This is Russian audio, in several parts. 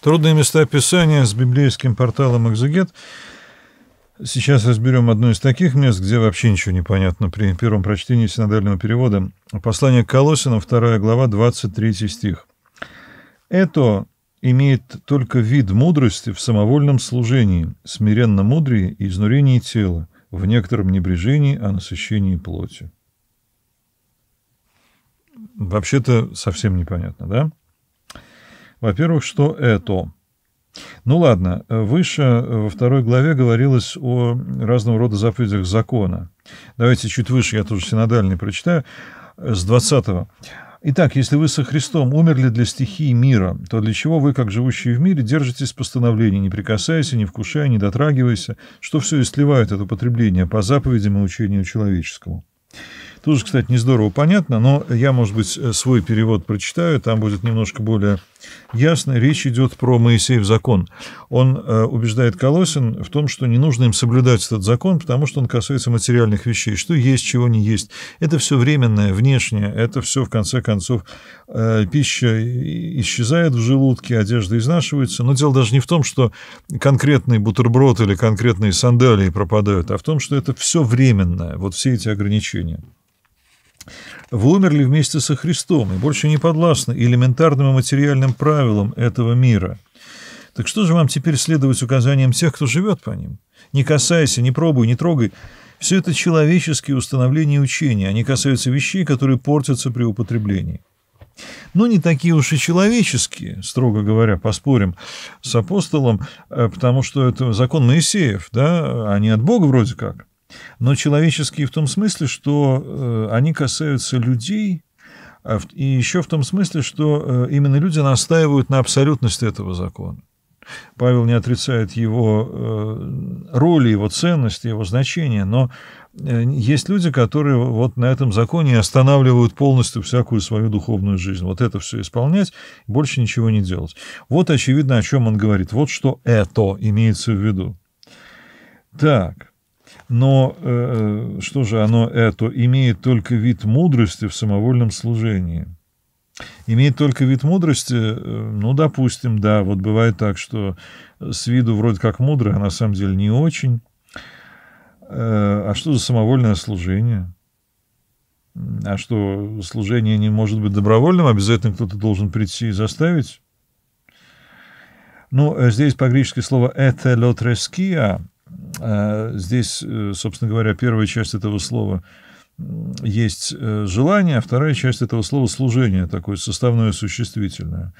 Трудные места Писания с библейским порталом «Экзегет». Сейчас разберем одно из таких мест, где вообще ничего не понятно при первом прочтении синодального перевода. Послание к Колосинам, 2 глава, 23 стих. «Это имеет только вид мудрости в самовольном служении, смиренно мудрее и изнурении тела, в некотором небрежении о а насыщении плоти». Вообще-то совсем непонятно, да? Во-первых, что это? Ну ладно, э, выше э, во второй главе говорилось о разного рода заповедях закона. Давайте чуть выше, я тоже синодальный прочитаю, э, с 20 -го. Итак, если вы со Христом умерли для стихии мира, то для чего вы, как живущие в мире, держитесь постановлений, не прикасаясь, не вкушая, не дотрагиваясь, что все сливает это потребление по заповедям и учению человеческому? Тоже, кстати, не здорово понятно, но я, может быть, свой перевод прочитаю, там будет немножко более Ясно, речь идет про Моисеев закон. Он э, убеждает Колосин в том, что не нужно им соблюдать этот закон, потому что он касается материальных вещей, что есть, чего не есть. Это все временное, внешнее, это все, в конце концов, э, пища исчезает в желудке, одежда изнашивается. Но дело даже не в том, что конкретный бутерброд или конкретные сандалии пропадают, а в том, что это все временное, вот все эти ограничения. Вы умерли вместе со Христом и больше не подвластны элементарным и материальным правилам этого мира. Так что же вам теперь следовать указаниям тех, кто живет по ним? Не касайся, не пробуй, не трогай. Все это человеческие установления и учения. Они касаются вещей, которые портятся при употреблении. Но не такие уж и человеческие, строго говоря, поспорим с апостолом, э, потому что это закон Моисеев, да, а не от Бога вроде как но человеческие в том смысле, что э, они касаются людей, а и еще в том смысле, что э, именно люди настаивают на абсолютности этого закона. Павел не отрицает его э, роли, его ценности, его значения, но есть люди, которые вот на этом законе останавливают полностью всякую свою духовную жизнь. Вот это все исполнять, больше ничего не делать. Вот очевидно, о чем он говорит. Вот что это имеется в виду. Так. Но э, э, что же оно это? Имеет только вид мудрости в самовольном служении. Имеет только вид мудрости, э, ну, допустим, да, вот бывает так, что с виду вроде как мудрый, а на самом деле не очень. Э, а что за самовольное служение? А что, служение не может быть добровольным, обязательно кто-то должен прийти и заставить? Ну, здесь по-гречески слово «этелотреския», а, здесь, э, собственно говоря, первая часть этого слова есть э, желание, а вторая часть этого слова служение, такое составное существительное.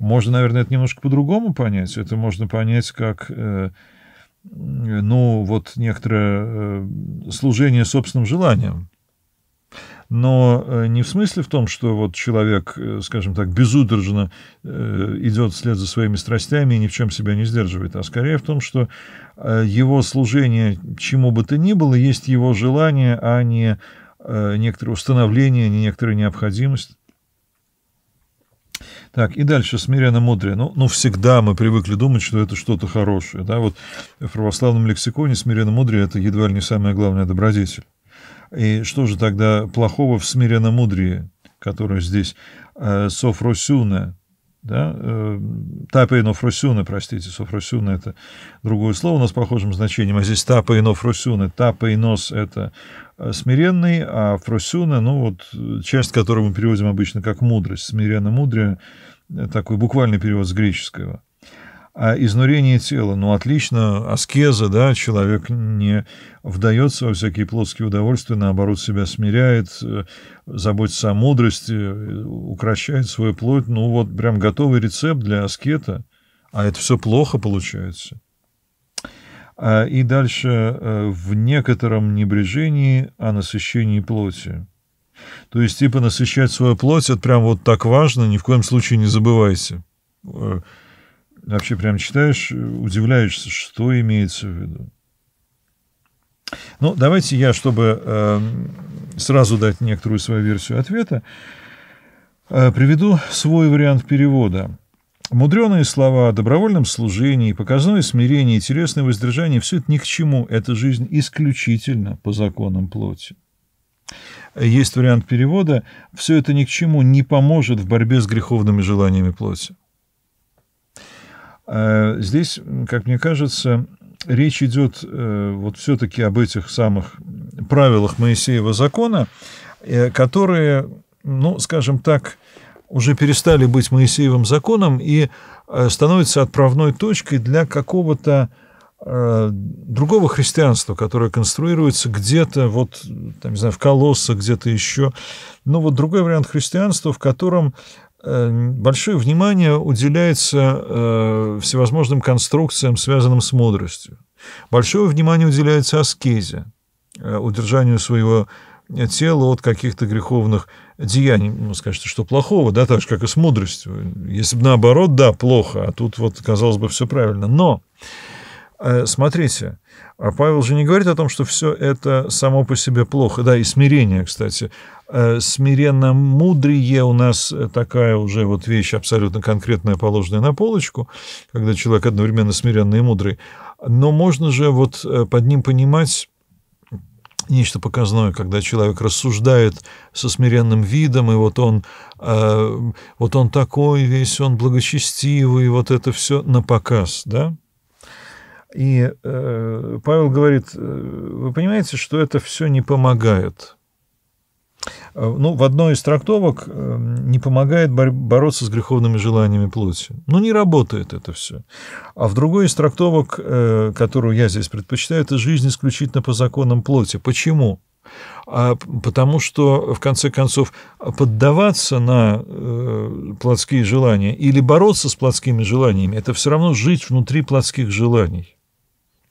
Можно, наверное, это немножко по-другому понять. Это можно понять как э, ну, вот некоторое служение собственным желанием но э, не в смысле в том, что вот человек, э, скажем так, безудержно э, идет вслед за своими страстями и ни в чем себя не сдерживает, а скорее в том, что его служение чему бы то ни было есть его желание, а не некоторое установление, не некоторая необходимость. Так, и дальше смиренно мудрее Ну, ну, всегда мы привыкли думать, что это что-то хорошее. Да? Вот в православном лексиконе смиренно мудрее это едва ли не самая главная добродетель. И что же тогда плохого в смиренно-мудрии, которое здесь э, софросюне, да, э, тапейно фросюне, простите, софросюне это другое слово, но с похожим значением, а здесь тапейно фросюне, тапейнос это э, смиренный, а фросюне, ну вот часть, которую мы переводим обычно как мудрость, смиренно мудрее, такой буквальный перевод с греческого – а изнурение тела. Ну, отлично, аскеза, да, человек не вдается во всякие плотские удовольствия, наоборот, себя смиряет, э, заботится о мудрости, э, укращает свою плоть. Ну, вот прям готовый рецепт для аскета, а это все плохо получается. А, и дальше э, в некотором небрежении о насыщении плоти. То есть, типа, насыщать свою плоть, это прям вот так важно, ни в коем случае не забывайте вообще прям читаешь, удивляешься, что имеется в виду. Ну, давайте я, чтобы э, сразу дать некоторую свою версию ответа, э, приведу свой вариант перевода. Мудреные слова о добровольном служении, показное смирение и воздержание – все это ни к чему. Эта жизнь исключительно по законам плоти. Есть вариант перевода «все это ни к чему не поможет в борьбе с греховными желаниями плоти». Э, здесь, как мне кажется, речь идет э, вот все-таки об этих самых правилах Моисеева закона, э, которые, ну, скажем так, уже перестали быть Моисеевым законом и становятся отправной точкой для какого-то другого христианства, которое конструируется где-то, вот, там, не знаю, в Колоссах, где-то еще. Ну, вот другой вариант христианства, в котором Э, большое внимание уделяется э, всевозможным конструкциям, связанным с мудростью. Большое внимание уделяется аскезе, э, удержанию своего тела от каких-то греховных деяний. Ну, скажете, что плохого, да, так же, как и с мудростью. Если бы наоборот, да, плохо, а тут вот, казалось бы, все правильно. Но Э, смотрите, а Павел же не говорит о том, что все это само по себе плохо. Да, и смирение, кстати. Э, Смиренно мудрее у нас э, такая уже вот вещь абсолютно конкретная, положенная на полочку, когда человек одновременно смиренный и мудрый. Но можно же вот под ним понимать нечто показное, когда человек рассуждает со смиренным видом, и вот он, э, вот он такой весь, он благочестивый, вот это все на показ, да? И э, Павел говорит, э, вы понимаете, что это все не помогает. А, ну, в одной из трактовок э, не помогает бороться с греховными желаниями плоти. Ну, не работает это все. А в другой из трактовок, э, которую я здесь предпочитаю, это жизнь исключительно по законам плоти. Почему? А потому что, в конце концов, поддаваться на плотские желания или бороться с плотскими желаниями, это все равно жить внутри плотских желаний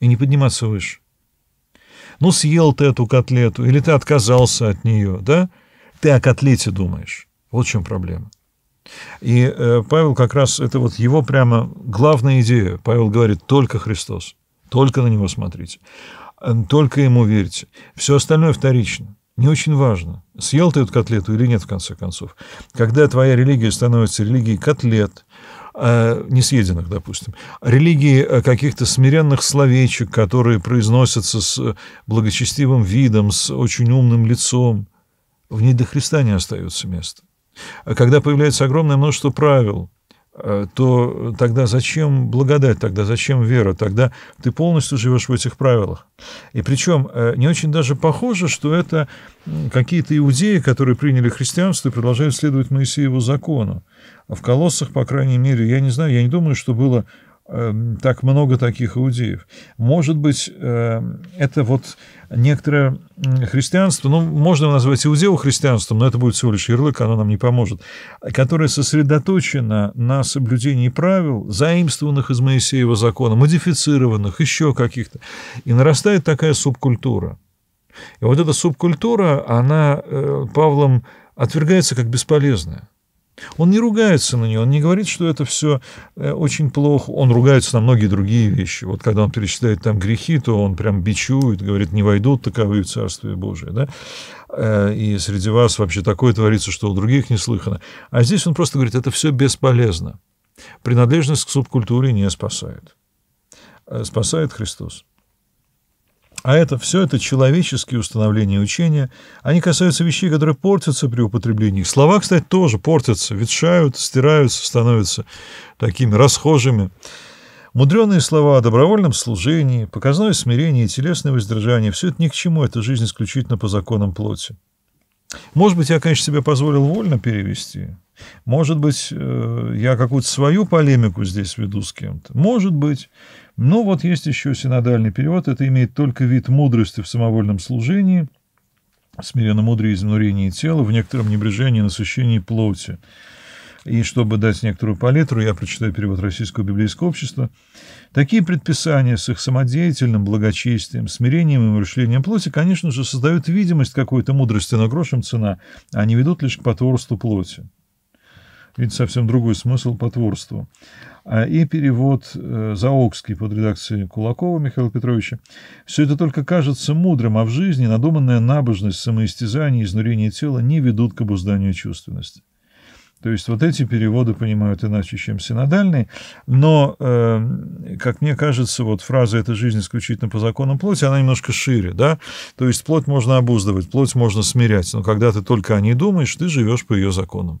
и не подниматься выше. Ну, съел ты эту котлету, или ты отказался от нее, да? Ты о котлете думаешь. Вот в чем проблема. И э, Павел как раз, это вот его прямо главная идея. Павел говорит, только Христос, только на него смотрите, э, только ему верьте. Все остальное вторично. Не очень важно, съел ты эту котлету или нет, в конце концов. Когда твоя религия становится религией котлет, Э, несъеденных, допустим, религии э, каких-то смиренных словечек, которые произносятся с э, благочестивым видом, с очень умным лицом, в ней до Христа не остается места. А когда появляется огромное множество правил, Э, то тогда зачем благодать, тогда зачем вера, тогда ты полностью живешь в этих правилах. И причем э, не очень даже похоже, что это какие-то иудеи, которые приняли христианство и продолжают следовать Моисееву закону. В колоссах, по крайней мере, я не знаю, я не думаю, что было Эм, так много таких иудеев. Может быть, эм, это вот некоторое христианство, ну, можно назвать иудео-христианством, но это будет всего лишь ярлык, оно нам не поможет, которое сосредоточено на соблюдении правил, заимствованных из Моисеева закона, модифицированных, еще каких-то. И нарастает такая субкультура. И вот эта субкультура, она э, Павлом отвергается как бесполезная. Он не ругается на нее, он не говорит, что это все э, очень плохо. Он ругается на многие другие вещи. Вот когда он перечитает там грехи, то он прям бичует, говорит, не войдут таковые в Царствие Божие. Да? Э, и среди вас вообще такое творится, что у других не слыхано. А здесь он просто говорит, это все бесполезно. Принадлежность к субкультуре не спасает. Э, спасает Христос. А это все это человеческие установления и учения. Они касаются вещей, которые портятся при употреблении. Слова, кстати, тоже портятся, ветшают, стираются, становятся такими расхожими. Мудренные слова о добровольном служении, показное смирение и телесное воздержание – все это ни к чему, это жизнь исключительно по законам плоти. Может быть, я, конечно, себе позволил вольно перевести. Может быть, э, я какую-то свою полемику здесь веду с кем-то. Может быть. Но вот есть еще синодальный перевод, это имеет только вид мудрости в самовольном служении, смиренно мудрее изнурении тела, в некотором небрежении, насыщении плоти. И чтобы дать некоторую палитру, я прочитаю перевод Российского библейского общества. Такие предписания с их самодеятельным благочестием, смирением и мышлением плоти, конечно же, создают видимость какой-то мудрости, но грошем цена, а не ведут лишь к потворству плоти ведь совсем другой смысл потворства. А, и перевод э, Заокский под редакцией Кулакова Михаила Петровича. Все это только кажется мудрым, а в жизни надуманная набожность, самоистязание, изнурение тела не ведут к обузданию чувственности. То есть вот эти переводы понимают иначе, чем синодальные. Но, э, как мне кажется, вот фраза «эта жизнь исключительно по законам плоти», она немножко шире, да? То есть плоть можно обуздывать, плоть можно смирять, но когда ты только о ней думаешь, ты живешь по ее законам.